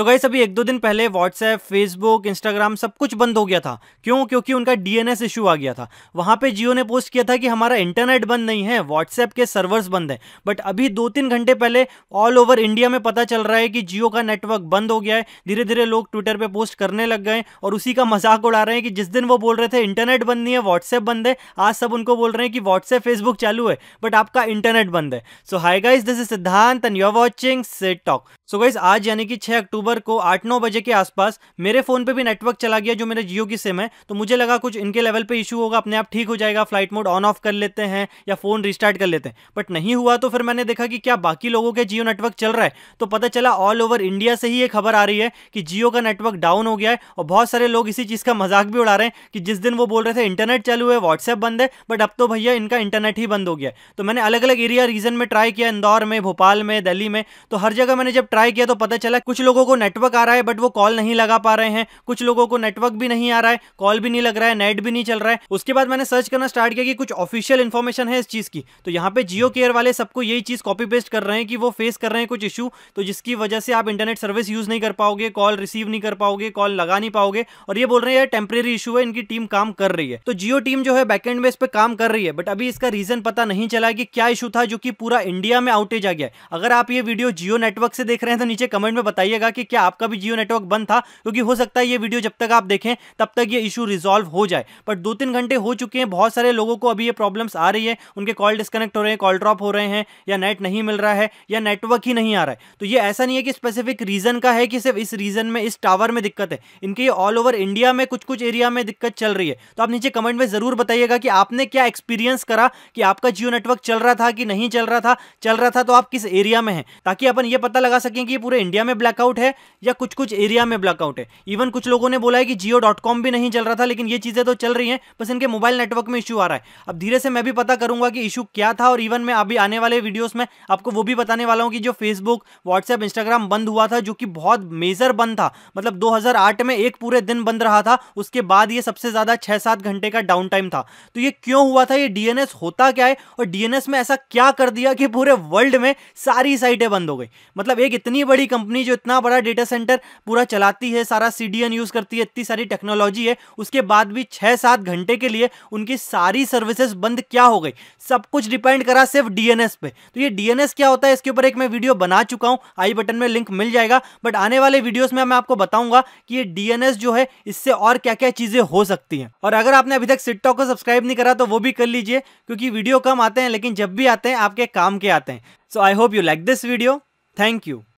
सो तो गई अभी एक दो दिन पहले व्हाट्सएप फेसबुक इंस्टाग्राम सब कुछ बंद हो गया था क्यों क्योंकि उनका डीएनएस इशू आ गया था वहां पे जियो ने पोस्ट किया था कि हमारा इंटरनेट बंद नहीं है व्हाट्सएप के सर्वर्स बंद है बट अभी दो तीन घंटे पहले ऑल ओवर इंडिया में पता चल रहा है कि जियो का नेटवर्क बंद हो गया है धीरे धीरे लोग ट्विटर पर पोस्ट करने लग गए और उसी का मजाक उड़ा रहे हैं कि जिस दिन वो बोल रहे थे इंटरनेट बंद नहीं है व्हाट्सएप बंद है आज सब उनको बोल रहे हैं कि व्हाट्सएप फेसबुक चालू है बट आपका इंटरनेट बंद है so hi guys this is Siddhant and you are watching set talk so guys आज यानी कि छह अक्टूबर अक्टूबर को आठ नौ बजे के आसपास मेरे फ़ोन पे भी नेटवर्क चला गया जो मेरे जियो की सिम है तो मुझे लगा कुछ इनके लेवल पे इशू होगा अपने आप ठीक हो जाएगा फ्लाइट मोड ऑन ऑफ कर लेते हैं या फ़ोन रिस्टार्ट कर लेते हैं बट नहीं हुआ तो फिर मैंने देखा कि क्या बाकी लोगों के जियो नेटवर्क चल रहा है तो पता चला ऑल ओवर इंडिया से ही ये खबर आ रही है कि जियो का नेटवर्क डाउन हो गया है और बहुत सारे लोग इसी चीज़ का मजाक भी उड़ा रहे हैं कि जिस दिन वो बोल रहे थे इंटरनेट चालू है व्हाट्सएप बंद है बट अब तो भैया इनका इंटरनेट ही बंद हो गया तो मैंने अलग अलग एरिया रीजन में ट्राई किया इंदौर में भोपाल में दिल्ली में तो हर जगह मैंने जब ट्राई किया तो पता चला कुछ लोगों को नेटवर्क आ रहा है बट वो कॉल नहीं लगा पा रहे हैं कुछ लोगों को नेटवर्क भी नहीं आ रहा है कॉल भी नहीं लग रहा है नेट भी नहीं चल रहा है उसके बाद मैंने सर्च करना स्टार्ट किया कि कुछ ऑफिशियल इन्फॉर्मेशन है इस चीज़ की तो यहाँ पे जियो केयर वाले सबको यही चीज़ कॉपी पेस्ट कर रहे हैं कि वो फेस कर रहे हैं कुछ इशू तो जिसकी वजह से आप इंटरनेट सर्विस यूज़ नहीं कर पाओगे कॉल रिसीव नहीं कर पाओगे कॉल लगा नहीं पाओगे और ये बोल रहे हैं टेम्प्रेरी इशू है इनकी टीम काम कर रही है तो जियो टीम जो है बैकेंड में इस पर काम कर रही है बट अभी इसका रीजन पता नहीं चला कि क्या इशू था जो कि पूरा इंडिया में आउटेज आ गया अगर आप ये वीडियो जियो नेटवर्क से देख रहे हैं तो नीचे कमेंट में बताइएगा कि क्या आपका भी जियो नेटवर्क बंद था क्योंकि हो सकता है ये वीडियो जब तक आप देखें तब तक ये इशू रिजॉल्व हो जाए बट दो तीन घंटे हो चुके हैं बहुत सारे लोगों को अभी ये प्रॉब्लम्स आ रही है उनके कॉल डिस्कनेक्ट हो रहे हैं कॉल ड्रॉप हो रहे हैं या नेट नहीं मिल रहा है या नेटवर्क ही नहीं आ रहा है तो ये ऐसा नहीं है कि स्पेसिफिक रीजन का है कि सिर्फ इस रीजन में इस टावर में दिक्कत है इनके ऑल ओवर इंडिया में कुछ कुछ एरिया में दिक्कत चल रही है तो आप नीचे कमेंट में जरूर बताइएगा कि आपने क्या एक्सपीरियंस करा कि आपका जियो नेटवर्क चल रहा था कि नहीं चल रहा था चल रहा था तो आप किस एरिया में है ताकि अपन ये पता लगा सकें कि पूरे इंडिया में ब्लैकआउट है है या कुछ कुछ एरिया में ब्लॉकआउट है इवन कुछ लोगों ने बोला है कि जियो डॉट कॉम भी नहीं चल रहा था लेकिन ये चीज़ें तो चल रही हैं बस इनके मोबाइल नेटवर्क में इशू आ रहा है अब धीरे से मैं भी पता करूंगा कि इशू क्या था और इवन मैं अभी आने वाले वीडियोज़ में आपको वो भी बताने वाला हूँ कि जो फेसबुक व्हाट्सएप इंस्टाग्राम बंद हुआ था जो कि बहुत मेजर बंद था मतलब दो में एक पूरे दिन बंद रहा था उसके बाद ये सबसे ज़्यादा छः सात घंटे का डाउन टाइम था तो ये क्यों हुआ था ये डीएनएस होता क्या है और डीएनएस में ऐसा क्या कर दिया कि पूरे वर्ल्ड में सारी साइटें बंद हो गई मतलब एक इतनी बड़ी कंपनी जो इतना बड़ा पूरा डेटा सेंटर पूरा चलाती है सारा सी यूज़ करती है इतनी सारी टेक्नोलॉजी है उसके बाद भी छः सात घंटे के लिए उनकी सारी सर्विसेज बंद क्या हो गई सब कुछ डिपेंड करा सिर्फ डीएनएस पे तो ये डीएनएस क्या होता है इसके ऊपर एक मैं वीडियो बना चुका हूँ आई बटन में लिंक मिल जाएगा बट आने वाले वीडियोस में मैं आपको बताऊंगा कि ये डीएनएस जो है इससे और क्या क्या चीज़ें हो सकती हैं और अगर आपने अभी तक सिटटॉक को सब्सक्राइब नहीं करा तो वो भी कर लीजिए क्योंकि वीडियो कम आते हैं लेकिन जब भी आते हैं आपके काम के आते हैं so I hope you like this video thank you